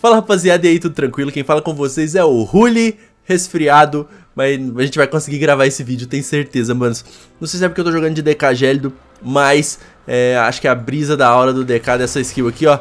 Fala rapaziada, e aí, tudo tranquilo? Quem fala com vocês é o Ruli, resfriado, mas a gente vai conseguir gravar esse vídeo, tenho certeza, manos. Não sei se é porque eu tô jogando de DK gélido, mas é, acho que a brisa da hora do DK dessa skill aqui, ó,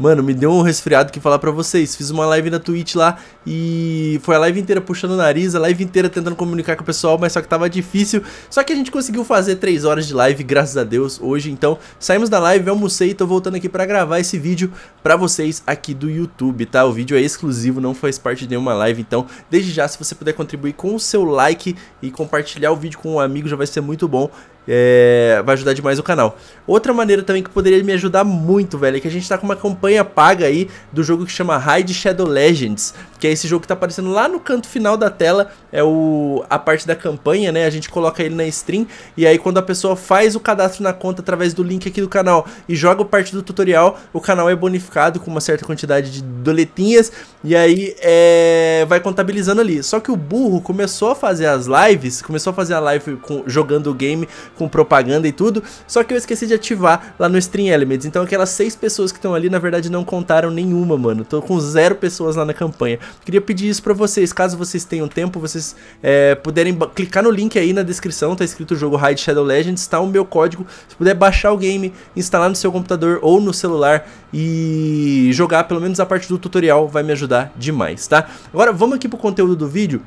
Mano, me deu um resfriado que falar pra vocês. Fiz uma live na Twitch lá e foi a live inteira puxando o nariz, a live inteira tentando comunicar com o pessoal, mas só que tava difícil. Só que a gente conseguiu fazer 3 horas de live, graças a Deus, hoje. Então, saímos da live, almocei e tô voltando aqui pra gravar esse vídeo pra vocês aqui do YouTube, tá? O vídeo é exclusivo, não faz parte de nenhuma live. Então, desde já, se você puder contribuir com o seu like e compartilhar o vídeo com um amigo, já vai ser muito bom. É, vai ajudar demais o canal. Outra maneira também que poderia me ajudar muito, velho, é que a gente tá com uma campanha paga aí do jogo que chama Raid Shadow Legends que é esse jogo que tá aparecendo lá no canto final da tela, é o a parte da campanha, né? A gente coloca ele na stream e aí quando a pessoa faz o cadastro na conta através do link aqui do canal e joga parte do tutorial, o canal é bonificado com uma certa quantidade de doletinhas e aí é, vai contabilizando ali. Só que o burro começou a fazer as lives, começou a fazer a live com, jogando o game com propaganda e tudo, só que eu esqueci de ativar lá no Stream Elements. Então aquelas seis pessoas que estão ali, na verdade, não contaram nenhuma, mano. Tô com zero pessoas lá na campanha. Queria pedir isso para vocês, caso vocês tenham tempo, vocês é, puderem clicar no link aí na descrição, tá escrito o jogo Raid Shadow Legends, tá o meu código, se puder baixar o game, instalar no seu computador ou no celular e jogar pelo menos a parte do tutorial, vai me ajudar demais, tá? Agora vamos aqui pro conteúdo do vídeo.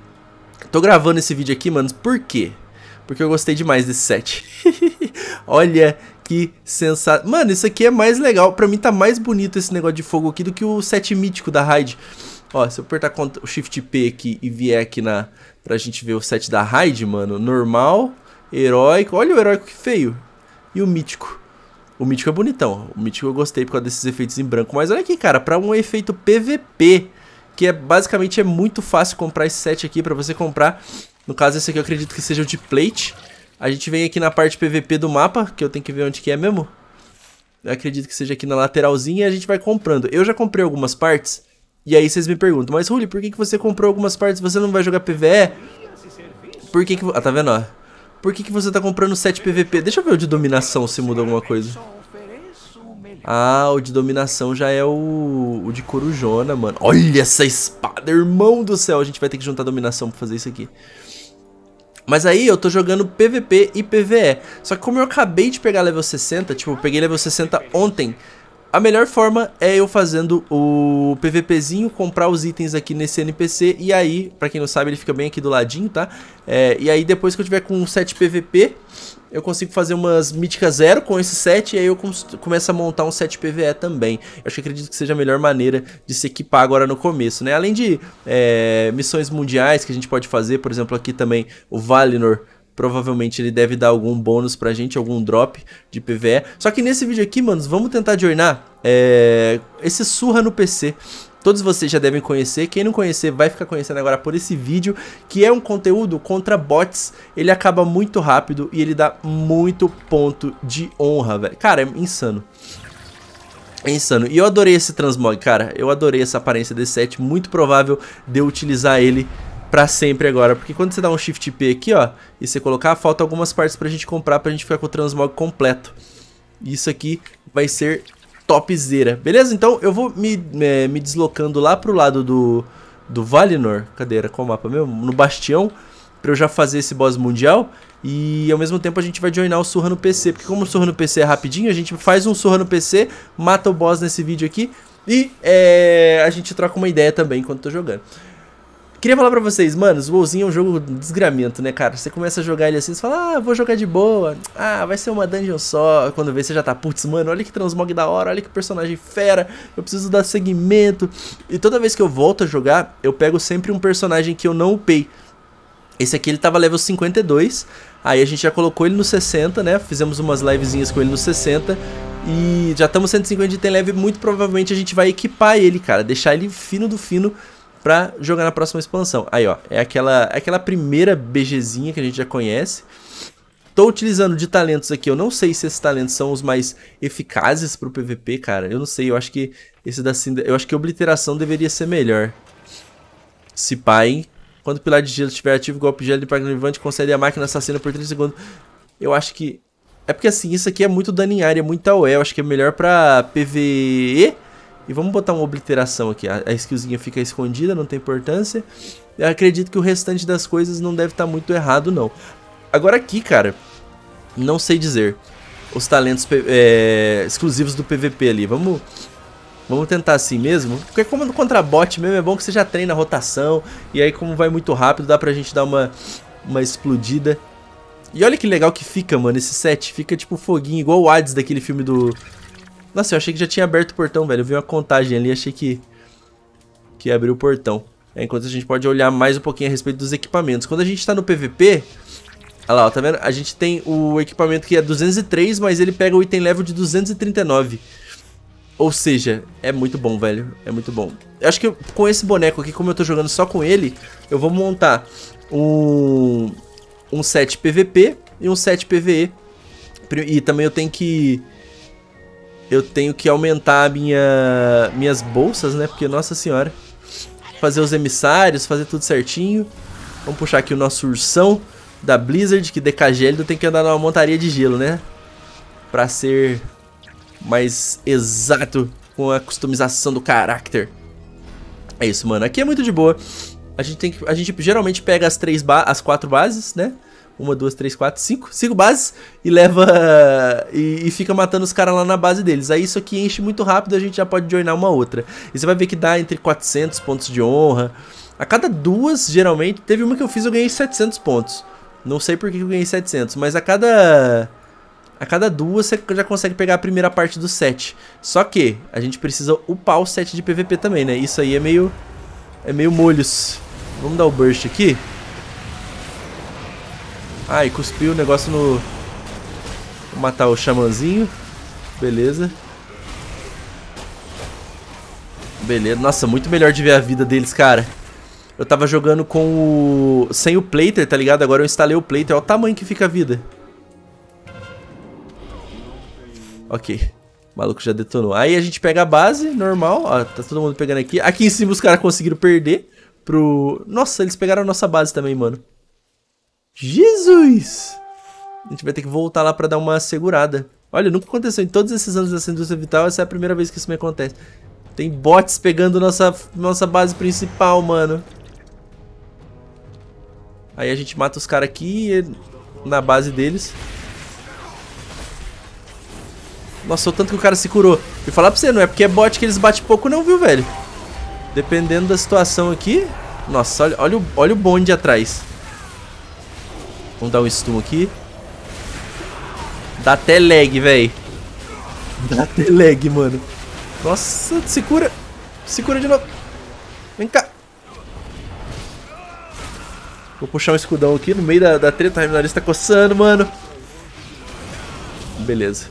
Tô gravando esse vídeo aqui, mano, por quê? Porque eu gostei demais desse set. Olha que sensato. Mano, isso aqui é mais legal. Pra mim tá mais bonito esse negócio de fogo aqui do que o set mítico da Raid. Ó, se eu apertar o Shift P aqui e vier aqui na, pra gente ver o set da raid, mano, normal, heróico, olha o heróico que feio, e o mítico. O mítico é bonitão, o mítico eu gostei por causa desses efeitos em branco, mas olha aqui, cara, pra um efeito PVP, que é basicamente é muito fácil comprar esse set aqui pra você comprar, no caso esse aqui eu acredito que seja o de plate, a gente vem aqui na parte PVP do mapa, que eu tenho que ver onde que é mesmo, eu acredito que seja aqui na lateralzinha e a gente vai comprando. Eu já comprei algumas partes, e aí vocês me perguntam, mas Ruli, por que, que você comprou algumas partes e você não vai jogar PVE? Por que que... Ah, tá vendo, ó. Por que que você tá comprando 7 PVP? Deixa eu ver o de dominação se muda alguma coisa. Ah, o de dominação já é o, o de corujona, mano. Olha essa espada, irmão do céu. A gente vai ter que juntar dominação pra fazer isso aqui. Mas aí eu tô jogando PVP e PVE. Só que como eu acabei de pegar level 60, tipo, eu peguei level 60 ontem... A melhor forma é eu fazendo o PVPzinho, comprar os itens aqui nesse NPC e aí, pra quem não sabe, ele fica bem aqui do ladinho, tá? É, e aí depois que eu tiver com 7 PVP, eu consigo fazer umas míticas zero com esse set e aí eu começo a montar um set PVE também. Eu acho que acredito que seja a melhor maneira de se equipar agora no começo, né? Além de é, missões mundiais que a gente pode fazer, por exemplo, aqui também o Valinor Provavelmente ele deve dar algum bônus pra gente, algum drop de PVE. Só que nesse vídeo aqui, manos, vamos tentar joinar é, esse surra no PC. Todos vocês já devem conhecer, quem não conhecer vai ficar conhecendo agora por esse vídeo, que é um conteúdo contra bots, ele acaba muito rápido e ele dá muito ponto de honra, velho. Cara, é insano. É insano. E eu adorei esse transmog, cara. Eu adorei essa aparência desse set. Muito provável de eu utilizar ele pra sempre agora. Porque quando você dá um Shift P aqui, ó, e você colocar, falta algumas partes pra gente comprar pra gente ficar com o transmog completo. Isso aqui vai ser topzera, beleza? Então eu vou me, é, me deslocando lá pro lado do, do Valinor. Cadê? Era qual mapa mesmo? No Bastião. Pra eu já fazer esse boss mundial. E ao mesmo tempo a gente vai joinar o Surra no PC. Porque como o Surra no PC é rapidinho, a gente faz um Surra no PC, mata o boss nesse vídeo aqui. E é, a gente troca uma ideia também enquanto eu tô jogando. Queria falar pra vocês, mano, o WoWzinho é um jogo desgramento, né, cara? Você começa a jogar ele assim, você fala, ah, vou jogar de boa. Ah, vai ser uma dungeon só. Quando vê, você já tá, putz, mano, olha que transmog da hora, olha que personagem fera. Eu preciso dar segmento. E toda vez que eu volto a jogar, eu pego sempre um personagem que eu não upei. Esse aqui ele tava level 52, aí a gente já colocou ele no 60, né? Fizemos umas livezinhas com ele no 60. E já estamos 150 de item leve, muito provavelmente a gente vai equipar ele, cara. Deixar ele fino do fino para jogar na próxima expansão. Aí, ó, é aquela, é aquela primeira BGzinha que a gente já conhece. Tô utilizando de talentos aqui, eu não sei se esses talentos são os mais eficazes pro PVP, cara. Eu não sei, eu acho que esse da eu acho que obliteração deveria ser melhor. Se pá, hein? Quando o pilar de gelo estiver ativo, golpe de gelo de praga levante concede a máquina assassina por 3 segundos. Eu acho que... É porque assim, isso aqui é muito dano em área, muito AOE. Eu acho que é melhor pra PVE e vamos botar uma obliteração aqui. A, a skillzinha fica escondida, não tem importância. Eu acredito que o restante das coisas não deve estar tá muito errado, não. Agora aqui, cara, não sei dizer. Os talentos é, exclusivos do PVP ali. Vamos... Vamos tentar assim mesmo. Porque como no contrabot mesmo, é bom que você já treina a rotação. E aí como vai muito rápido, dá pra gente dar uma, uma explodida. E olha que legal que fica, mano, esse set. Fica tipo foguinho, igual o Hades daquele filme do, nossa, eu achei que já tinha aberto o portão, velho. Eu vi uma contagem ali, achei que, que abriu o portão. É, enquanto a gente pode olhar mais um pouquinho a respeito dos equipamentos. Quando a gente tá no PVP... Olha lá, ó, tá vendo? A gente tem o equipamento que é 203, mas ele pega o item level de 239. Ou seja, é muito bom, velho. É muito bom. Eu acho que com esse boneco aqui, como eu tô jogando só com ele, eu vou montar um, um set PVP e um set PVE. E também eu tenho que eu tenho que aumentar minha, minhas bolsas, né? Porque, nossa senhora, fazer os emissários, fazer tudo certinho. Vamos puxar aqui o nosso ursão da Blizzard, que decagélido tem que andar numa montaria de gelo, né? Pra ser mais exato com a customização do caráter. É isso, mano. Aqui é muito de boa. A gente, tem que, a gente geralmente pega as, três as quatro bases, né? Uma, duas, três, quatro, cinco. Cinco bases e leva. E, e fica matando os caras lá na base deles. Aí isso aqui enche muito rápido, a gente já pode joinar uma outra. E você vai ver que dá entre 400 pontos de honra. A cada duas, geralmente, teve uma que eu fiz, eu ganhei 700 pontos. Não sei por que eu ganhei 700, mas a cada. A cada duas você já consegue pegar a primeira parte do set. Só que a gente precisa upar o set de PVP também, né? Isso aí é meio. É meio molhos. Vamos dar o burst aqui. Ai, ah, cuspiu o negócio no... Vou matar o xamãzinho. Beleza. Beleza. Nossa, muito melhor de ver a vida deles, cara. Eu tava jogando com o... Sem o Plater, tá ligado? Agora eu instalei o Plater. Olha o tamanho que fica a vida. Ok. O maluco já detonou. Aí a gente pega a base, normal. Ó, tá todo mundo pegando aqui. Aqui em cima os caras conseguiram perder pro... Nossa, eles pegaram a nossa base também, mano. Jesus! A gente vai ter que voltar lá pra dar uma segurada. Olha, nunca aconteceu em todos esses anos dessa indústria vital, essa é a primeira vez que isso me acontece. Tem bots pegando nossa, nossa base principal, mano. Aí a gente mata os caras aqui na base deles. Nossa, o tanto que o cara se curou. E falar pra você, não é porque é bot que eles batem pouco não, viu, velho? Dependendo da situação aqui... Nossa, olha, olha, o, olha o bonde atrás. Vamos dar um stun aqui. Dá até lag, velho. Dá até lag, mano. Nossa, se cura. Se cura de novo. Vem cá. Vou puxar um escudão aqui no meio da, da treta. A nariz tá coçando, mano. Beleza.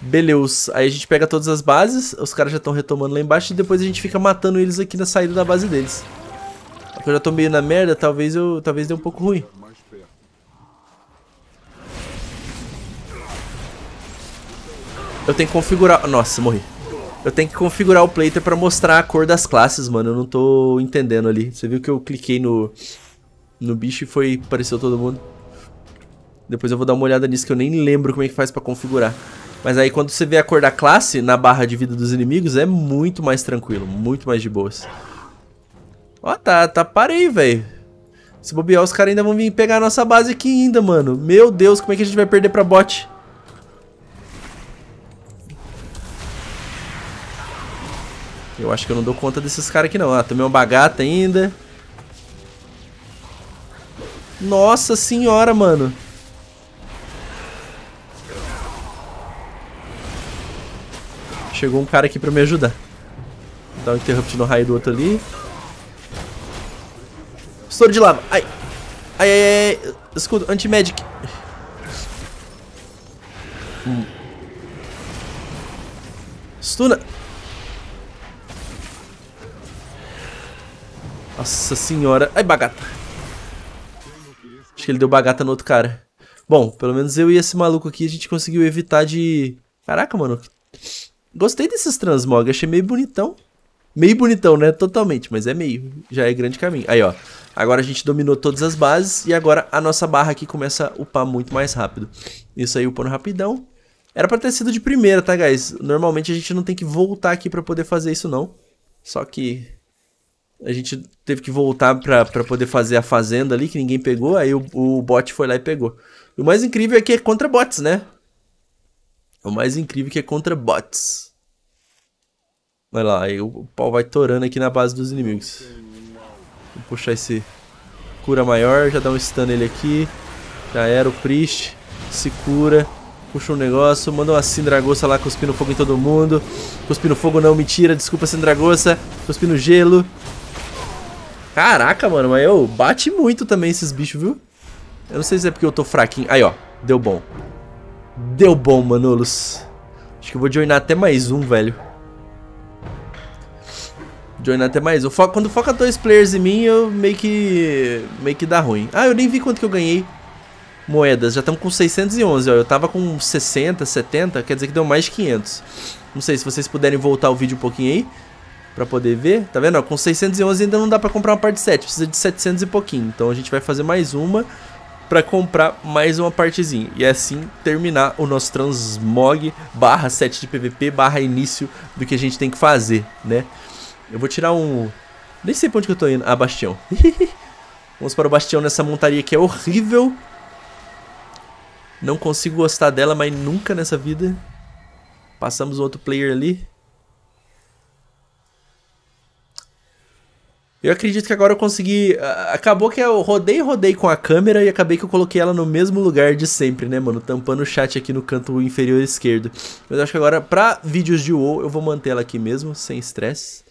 Beleza. Aí a gente pega todas as bases. Os caras já estão retomando lá embaixo. E depois a gente fica matando eles aqui na saída da base deles. Eu já tô meio na merda. Talvez eu talvez dê um pouco ruim. Eu tenho que configurar... Nossa, morri. Eu tenho que configurar o Plater pra mostrar a cor das classes, mano. Eu não tô entendendo ali. Você viu que eu cliquei no, no bicho e foi... Apareceu todo mundo. Depois eu vou dar uma olhada nisso, que eu nem lembro como é que faz pra configurar. Mas aí quando você vê a cor da classe na barra de vida dos inimigos, é muito mais tranquilo. Muito mais de boas. Ó, tá, tá, parei, velho. Se bobear, os caras ainda vão vir pegar a nossa base aqui ainda, mano. Meu Deus, como é que a gente vai perder pra bot? Eu acho que eu não dou conta desses caras aqui não. Ah, tomei uma bagata ainda. Nossa senhora, mano. Chegou um cara aqui pra me ajudar. Dá um interrupt no raio do outro ali. Estouro de lava. Ai. Ai, ai, ai. Escudo, anti-magic. Hum. Stuna. Nossa senhora. Ai, bagata. Acho que ele deu bagata no outro cara. Bom, pelo menos eu e esse maluco aqui a gente conseguiu evitar de... Caraca, mano. Gostei desses transmog, achei meio bonitão. Meio bonitão, né? Totalmente, mas é meio. Já é grande caminho. Aí, ó. Agora a gente dominou todas as bases e agora a nossa barra aqui começa a upar muito mais rápido. Isso aí, upando rapidão. Era pra ter sido de primeira, tá, guys? Normalmente a gente não tem que voltar aqui pra poder fazer isso, não. Só que a gente teve que voltar pra, poder fazer a fazenda ali, que ninguém pegou. Aí o, o bot foi lá e pegou. E o mais incrível é que é contra bots, né? O mais incrível é que é contra bots. Vai lá, aí o pau vai torando aqui na base dos inimigos. Vou puxar esse cura maior, já dá um stun nele aqui. Já era o Priest. Se cura. Puxa um negócio, manda uma Sindragossa lá cuspindo fogo em todo mundo. Cuspindo fogo não, mentira, desculpa Sindragossa. Cuspindo gelo. Caraca, mano, mas eu bate muito também esses bichos, viu? Eu não sei se é porque eu tô fraquinho. Aí, ó, deu bom. Deu bom, Manolos. Acho que eu vou joinar até mais um, velho. Joinar até mais um. Fo Quando foca dois players em mim, eu meio que... Meio que dá ruim. Ah, eu nem vi quanto que eu ganhei. Moedas, já estamos com 611, ó. Eu tava com 60, 70, quer dizer que deu mais de 500. Não sei se vocês puderem voltar o vídeo um pouquinho aí para poder ver. Tá vendo? com 611 ainda não dá para comprar uma parte 7, precisa de 700 e pouquinho. Então a gente vai fazer mais uma para comprar mais uma partezinha. E assim terminar o nosso transmog barra 7 de PVP barra início do que a gente tem que fazer, né? Eu vou tirar um... Nem sei pra onde que eu tô indo. Ah, Bastião. Vamos para o Bastião nessa montaria que é horrível. Não consigo gostar dela, mas nunca nessa vida. Passamos outro player ali. Eu acredito que agora eu consegui. Ah, acabou que eu rodei, e rodei com a câmera e acabei que eu coloquei ela no mesmo lugar de sempre, né, mano? Tampando o chat aqui no canto inferior esquerdo. Mas acho que agora, pra vídeos de WoW, eu vou manter ela aqui mesmo, sem estresse.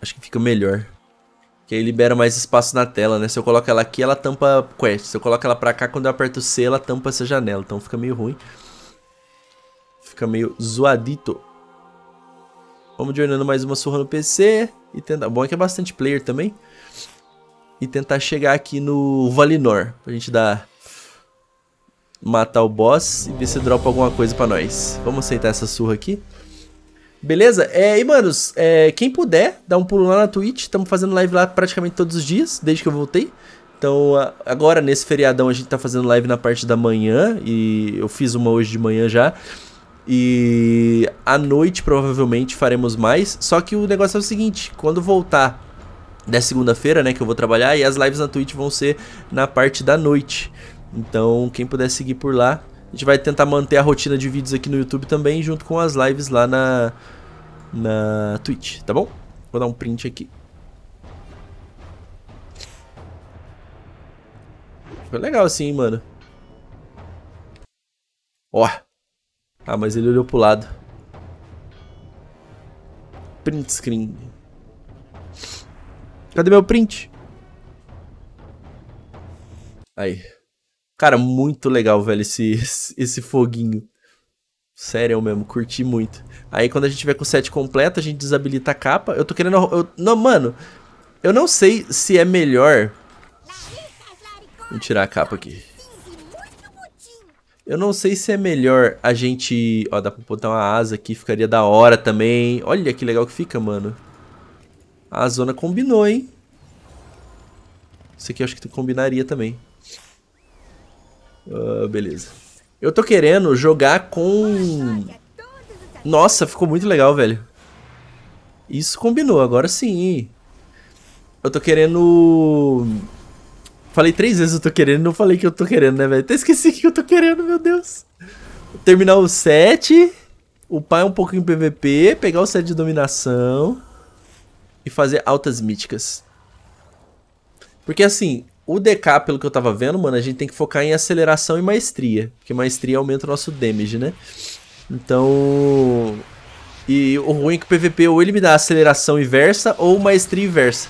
Acho que fica melhor. Que aí libera mais espaço na tela, né? Se eu coloco ela aqui, ela tampa quest. Se eu coloco ela pra cá, quando eu aperto C, ela tampa essa janela. Então fica meio ruim. Fica meio zoadito. Vamos jornando mais uma surra no PC. E tentar. Bom é que é bastante player também. E tentar chegar aqui no Valinor. Pra gente dar. Matar o boss e ver se dropa alguma coisa pra nós. Vamos aceitar essa surra aqui. Beleza? É, e, manos, é, quem puder, dá um pulo lá na Twitch. Estamos fazendo live lá praticamente todos os dias, desde que eu voltei. Então, agora, nesse feriadão, a gente tá fazendo live na parte da manhã. E eu fiz uma hoje de manhã já. E à noite provavelmente faremos mais. Só que o negócio é o seguinte: quando voltar da segunda-feira, né, que eu vou trabalhar, e as lives na Twitch vão ser na parte da noite. Então, quem puder seguir por lá, a gente vai tentar manter a rotina de vídeos aqui no YouTube também, junto com as lives lá na, na Twitch, tá bom? Vou dar um print aqui. Foi legal assim, mano. Ó. Ah, mas ele olhou pro lado. Print screen. Cadê meu print? Aí. Cara, muito legal, velho, esse, esse foguinho. Sério eu mesmo, curti muito. Aí quando a gente tiver com o set completo, a gente desabilita a capa. Eu tô querendo... Eu, não, mano, eu não sei se é melhor... Vou tirar a capa aqui. Eu não sei se é melhor a gente... Ó, dá pra botar uma asa aqui, ficaria da hora também. Olha que legal que fica, mano. A zona combinou, hein? Isso aqui eu acho que combinaria também. Uh, beleza. Eu tô querendo jogar com... Nossa, ficou muito legal, velho. Isso combinou, agora sim. Eu tô querendo Falei três vezes eu tô querendo, não falei que eu tô querendo, né, velho? Até esqueci que eu tô querendo, meu Deus. Terminar o set, upar um pouquinho PVP, pegar o set de dominação e fazer altas míticas. Porque assim, o DK, pelo que eu tava vendo, mano, a gente tem que focar em aceleração e maestria. Porque maestria aumenta o nosso damage, né? Então. E o ruim é que o PVP ou ele me dá aceleração inversa ou maestria inversa.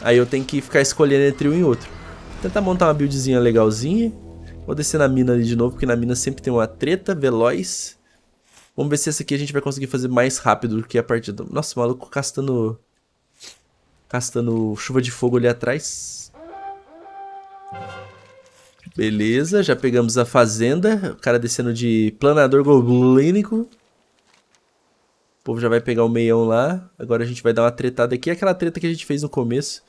Aí eu tenho que ficar escolhendo entre um e outro. Tentar montar uma buildzinha legalzinha. Vou descer na mina ali de novo, porque na mina sempre tem uma treta veloz. Vamos ver se essa aqui a gente vai conseguir fazer mais rápido do que a partir do. Nossa, o maluco castando... Castando chuva de fogo ali atrás. Beleza, já pegamos a fazenda. O cara descendo de planador goblínico. O povo já vai pegar o meião lá. Agora a gente vai dar uma tretada aqui. Aquela treta que a gente fez no começo.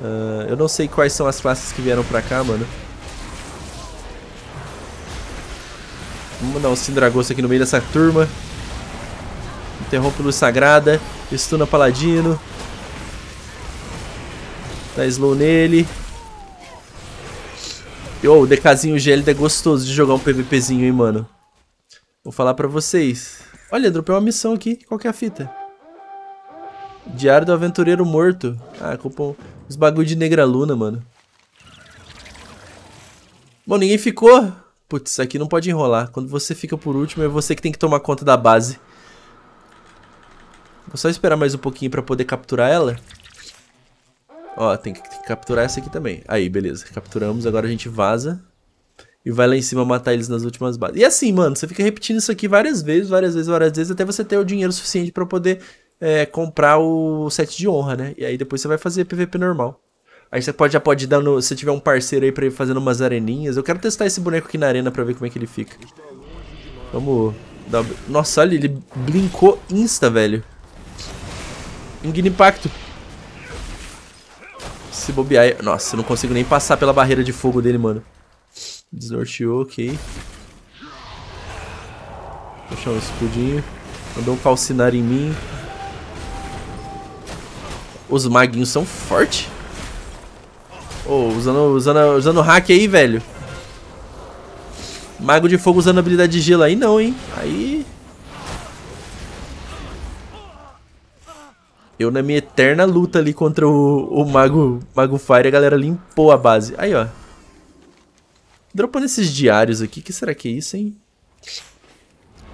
Uh, eu não sei quais são as classes que vieram pra cá, mano. Vamos dar um Sindragosto aqui no meio dessa turma. Interrompe Luz Sagrada. Estuna Paladino. Dá slow nele. E oh, o DKzinho Gélida é gostoso de jogar um PVPzinho, hein, mano. Vou falar pra vocês. Olha, dropei uma missão aqui. Qual que é a fita? Diário do Aventureiro Morto. Ah, cupom... Os bagulho de negra luna, mano. Bom, ninguém ficou. Putz, aqui não pode enrolar. Quando você fica por último, é você que tem que tomar conta da base. Vou só esperar mais um pouquinho pra poder capturar ela. Ó, tem que, tem que capturar essa aqui também. Aí, beleza. Capturamos, agora a gente vaza. E vai lá em cima matar eles nas últimas bases. E assim, mano, você fica repetindo isso aqui várias vezes, várias vezes, várias vezes, até você ter o dinheiro suficiente pra poder é, comprar o set de honra, né? E aí depois você vai fazer PVP normal. Aí você pode, já pode dar no. Se tiver um parceiro aí pra ir fazendo umas areninhas. Eu quero testar esse boneco aqui na arena pra ver como é que ele fica. Vamos. Dar... Nossa, olha, ele blinkou insta, velho. Ingrid Impacto. Se bobear. Nossa, eu não consigo nem passar pela barreira de fogo dele, mano. Desnorteou, ok. Puxar um escudinho. Mandou um calcinar em mim. Os maguinhos são fortes. Oh, usando, usando, usando hack aí, velho. Mago de fogo usando habilidade de gelo aí não, hein. Aí... Eu na minha eterna luta ali contra o, o Mago, Mago Fire, a galera limpou a base. Aí, ó. Dropando esses diários aqui, O que será que é isso, hein?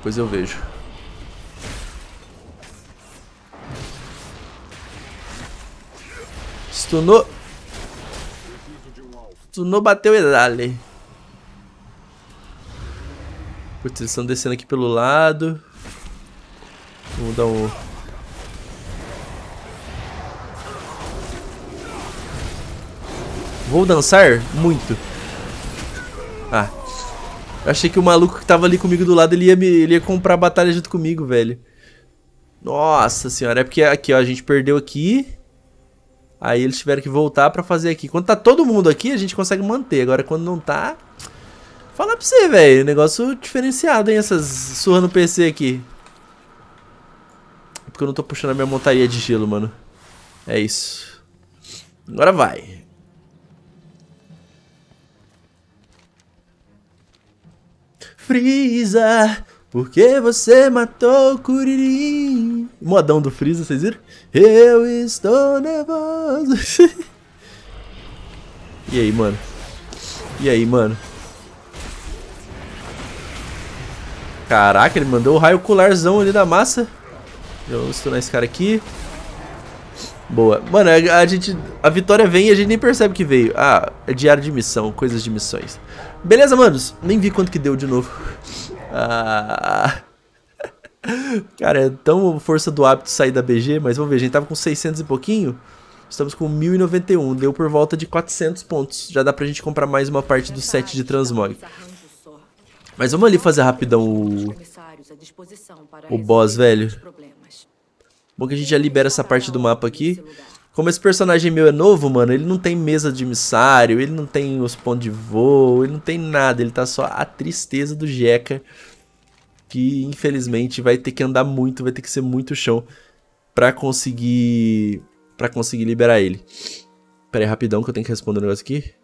Pois eu vejo. Stunou. Stunou, bateu Edale. Putz, eles estão descendo aqui pelo lado. Vamos dar um... Vou dançar? Muito. Ah. Eu achei que o maluco que tava ali comigo do lado, ele ia, me, ele ia comprar a batalha junto comigo, velho. Nossa senhora, é porque aqui, ó, a gente perdeu aqui. Aí eles tiveram que voltar para fazer aqui. Quando tá todo mundo aqui, a gente consegue manter. Agora, quando não tá... Fala pra você, velho. Negócio diferenciado, hein? Essas surras no PC aqui. É porque eu não tô puxando a minha montaria de gelo, mano. É isso. Agora vai. Freeza, porque você matou o Curirim. Modão do Freeza, vocês viram? Eu estou nervoso. e aí, mano? E aí, mano? Caraca, ele mandou o raio colarzão ali da massa. Eu estou nesse cara aqui. Boa. Mano, a, a, gente. A vitória vem e a gente nem percebe que veio. Ah, é diário de missão, coisas de missões. Beleza, manos? Nem vi quanto que deu de novo. Ah. Cara, é tão força do hábito sair da BG, mas vamos ver, a gente tava com 600 e pouquinho, estamos com 1091, deu por volta de 400 pontos. Já dá pra gente comprar mais uma parte do set de transmog. Mas vamos ali fazer rapidão o... O boss, velho. Bom que a gente já libera essa parte do mapa aqui. Como esse personagem meu é novo, mano, ele não tem mesa de emissário, ele não tem os pontos de voo, ele não tem nada, ele tá só a tristeza do Jeca, que infelizmente vai ter que andar muito, vai ter que ser muito chão para conseguir para conseguir liberar ele. Pera aí, rapidão que eu tenho que responder um negócio aqui.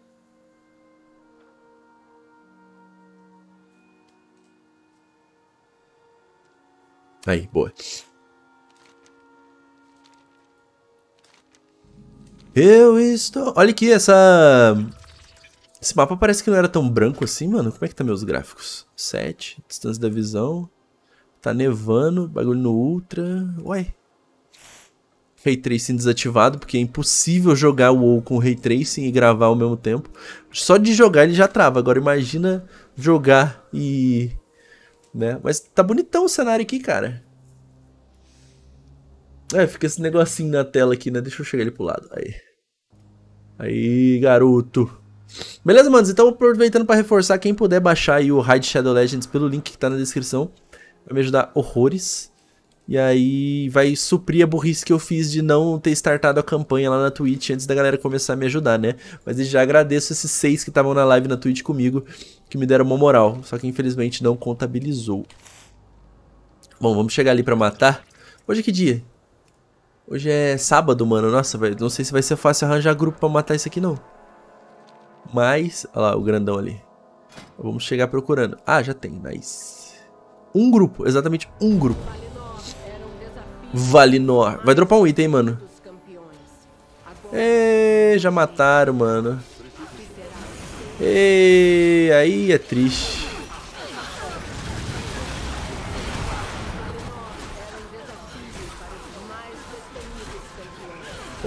Aí, boa. Eu estou... Olha aqui, essa... Esse mapa parece que não era tão branco assim, mano. Como é que tá meus gráficos? 7, distância da visão. Tá nevando, bagulho no ultra. Ué. Ray Tracing desativado, porque é impossível jogar o WoW com Ray Tracing e gravar ao mesmo tempo. Só de jogar ele já trava. Agora imagina jogar e... Né? Mas tá bonitão o cenário aqui, cara. É, fica esse negocinho na tela aqui, né? Deixa eu chegar ele pro lado. Aí. Aí, garoto. Beleza, manos? Então, aproveitando para reforçar, quem puder baixar aí o Raid Shadow Legends pelo link que tá na descrição, vai me ajudar horrores. E aí vai suprir a burrice que eu fiz de não ter startado a campanha lá na Twitch antes da galera começar a me ajudar, né? Mas eu já agradeço esses seis que estavam na live na Twitch comigo, que me deram uma moral. Só que infelizmente não contabilizou. Bom, vamos chegar ali pra matar. Hoje é que dia? Hoje é sábado, mano. Nossa, velho. Não sei se vai ser fácil arranjar grupo pra matar isso aqui, não. Mas... Olha lá, o grandão ali. Vamos chegar procurando. Ah, já tem. Nice. Um grupo. Exatamente um grupo. Valinor. Vai dropar um item, mano. É, já mataram, mano. Ê, aí é triste.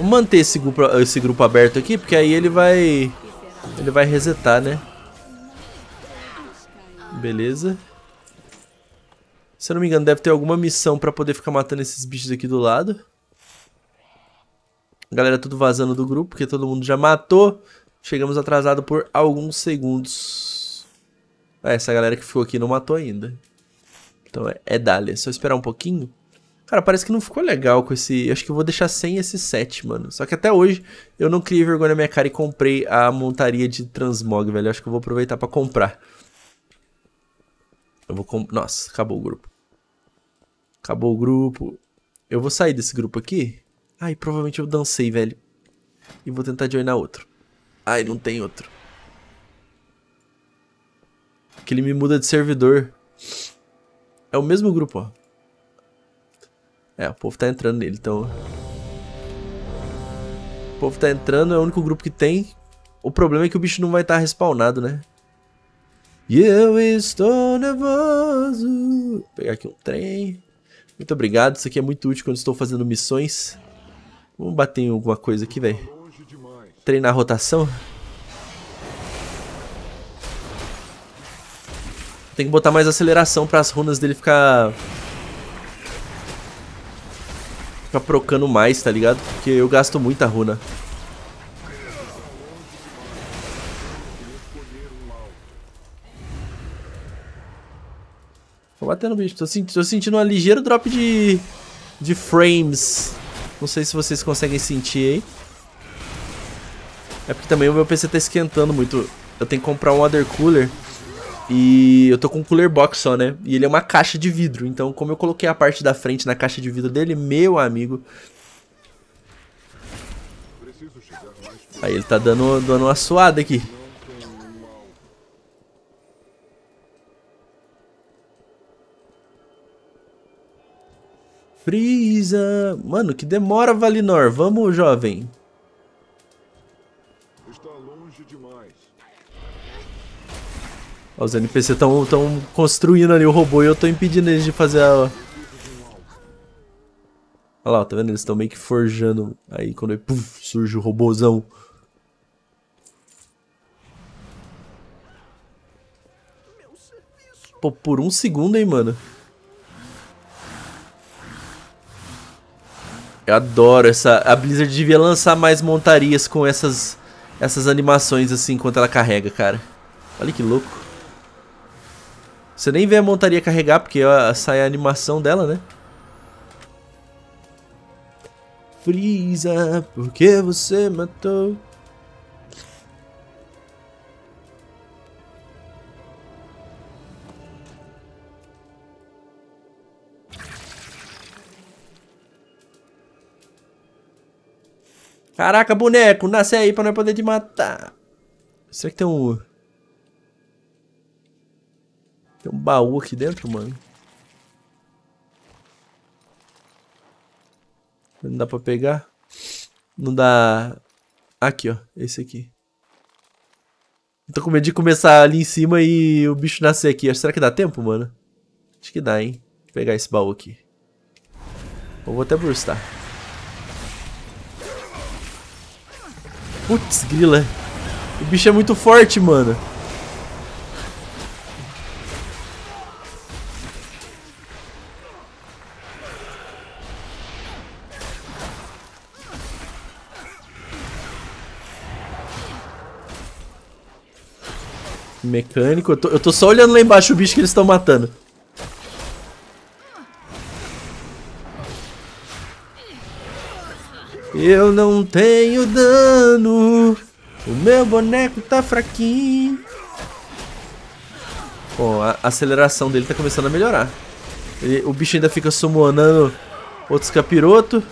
manter esse grupo, esse grupo aberto aqui, porque aí ele vai... Ele vai resetar, né? Beleza. Se eu não me engano, deve ter alguma missão pra poder ficar matando esses bichos aqui do lado. Galera, tudo vazando do grupo, porque todo mundo já matou. Chegamos atrasado por alguns segundos. Ah, essa galera que ficou aqui não matou ainda. Então é, é É só esperar um pouquinho. Cara, parece que não ficou legal com esse. Acho que eu vou deixar sem esse set, mano. Só que até hoje eu não criei vergonha na minha cara e comprei a montaria de transmog, velho. Acho que eu vou aproveitar para comprar. Eu vou. comprar. Nossa, acabou o grupo. Acabou o grupo. Eu vou sair desse grupo aqui. Ai, provavelmente eu dancei, velho. E vou tentar joinar outro. Ai, não tem outro. Que ele me muda de servidor. É o mesmo grupo, ó. É, o povo tá entrando nele, então... O povo tá entrando, é o único grupo que tem. O problema é que o bicho não vai estar tá respawnado, né? E eu estou nervoso. Vou pegar aqui um trem. Muito obrigado, isso aqui é muito útil quando estou fazendo missões. Vamos bater em alguma coisa aqui, velho. Treinar a rotação. Tem que botar mais aceleração para as runas dele ficar ficar procando mais, tá ligado? Porque eu gasto muita runa. Tô batendo bicho, tô, sentindo, tô sentindo um ligeiro drop de, de frames. Não sei se vocês conseguem sentir aí. É porque também o meu PC tá esquentando muito. Eu tenho que comprar um other cooler e eu tô com um cooler box só, né? E ele é uma caixa de vidro. Então, como eu coloquei a parte da frente na caixa de vidro dele, meu amigo. Aí ele tá dando, dando uma suada aqui. Freeza. Mano, que demora, Valinor. Vamos, jovem. Os NPC estão tão construindo ali o robô e eu tô impedindo eles de fazer a... Olha lá, tá vendo? Eles estão meio que forjando. Aí quando ele, puff, surge o robôzão. Pô, por um segundo, hein, mano. Eu adoro essa... A Blizzard devia lançar mais montarias com essas... Essas animações, assim, enquanto ela carrega, cara. Olha que louco. Você nem vê a montaria carregar, porque sai a animação dela, né? Frieza, porque você matou. Caraca, boneco, nasce aí pra nós poder te matar. Será que tem um... Tem um baú aqui dentro, mano. Não dá pra pegar? Não dá... Aqui, ó. Esse aqui. tô com medo de começar ali em cima e o bicho nascer aqui. Será que dá tempo, mano? Acho que dá, hein? Vou pegar esse baú aqui. Eu vou até burstar. Putz, grila. O bicho é muito forte, mano. Mecânico. Eu tô, eu tô só olhando lá embaixo o bicho que eles estão matando. Eu não tenho dano. O meu boneco tá fraquinho. Bom, a aceleração dele tá começando a melhorar. Ele, o bicho ainda fica sumonando outros capirotos.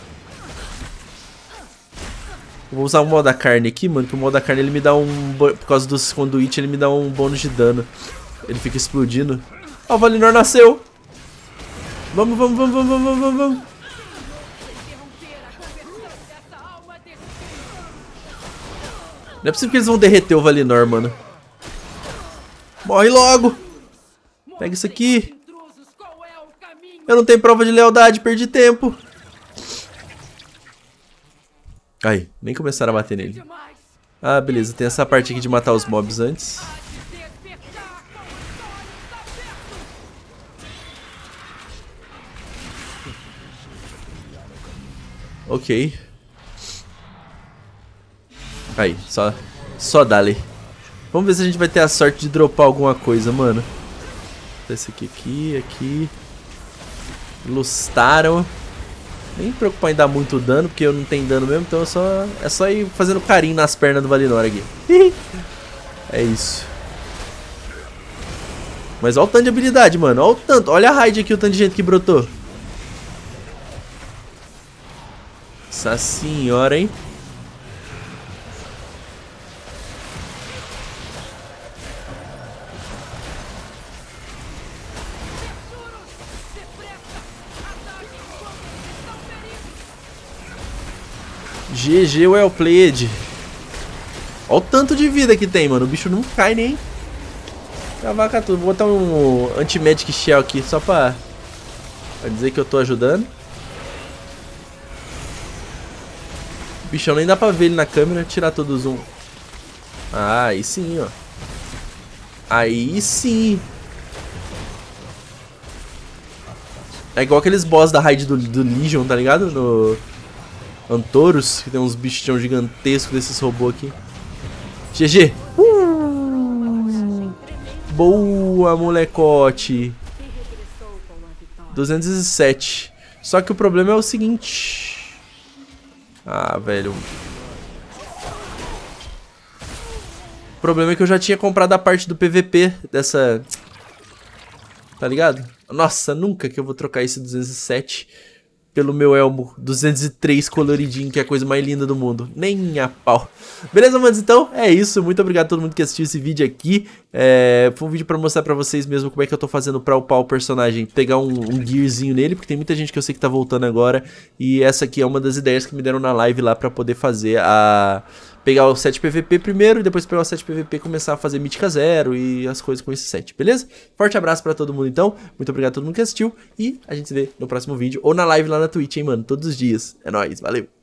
Vou usar o modo da carne aqui, mano, que o modo da carne ele me dá um... Por causa dos conduit, ele me dá um bônus de dano. Ele fica explodindo. Ó, o Valinor nasceu! Vamos, vamos, vamos, vamos, vamos, vamos, vamos. Não é possível que eles vão derreter o Valinor, mano. Morre logo! Pega isso aqui. Eu não tenho prova de lealdade, perdi tempo. Aí, nem começaram a bater nele. Ah, beleza, tem essa parte aqui de matar os mobs antes. Ok. Aí, só, só dali. Vamos ver se a gente vai ter a sorte de dropar alguma coisa, mano. Esse aqui, aqui, aqui. Lustaram. Nem me preocupar em dar muito dano, porque eu não tenho dano mesmo, então é só, é só ir fazendo carinho nas pernas do Valinor aqui. é isso. Mas olha o tanto de habilidade, mano. Olha o tanto. Olha a raid aqui, o tanto de gente que brotou. Nossa senhora, hein? GG well played. Olha o tanto de vida que tem, mano. O bicho não cai nem. Cavaca tudo. Vou botar um anti-magic shell aqui só pra... pra dizer que eu tô ajudando. Bichão, nem dá pra ver ele na câmera. Tirar todo o zoom. Ah, aí sim, ó. Aí sim. É igual aqueles boss da raid do, do Legion, tá ligado? No, Antoros, que tem uns bichão gigantescos desses robôs aqui. GG! Uh! Boa, molecote! 207. Só que o problema é o seguinte... Ah, velho... O problema é que eu já tinha comprado a parte do PVP dessa... Tá ligado? Nossa, nunca que eu vou trocar esse 207 pelo meu elmo 203 coloridinho, que é a coisa mais linda do mundo. Nem a pau. Beleza, manos? Então, é isso. Muito obrigado a todo mundo que assistiu esse vídeo aqui. É, foi um vídeo pra mostrar pra vocês mesmo como é que eu tô fazendo pra upar o personagem. Pegar um, um gearzinho nele, porque tem muita gente que eu sei que tá voltando agora. E essa aqui é uma das ideias que me deram na live lá pra poder fazer a pegar o 7 PVP primeiro e depois pegar o 7 PVP começar a fazer mítica zero e as coisas com esse 7, beleza? Forte abraço para todo mundo então, muito obrigado a todo mundo que assistiu e a gente se vê no próximo vídeo ou na live lá na Twitch, hein, mano, todos os dias. É nóis, valeu!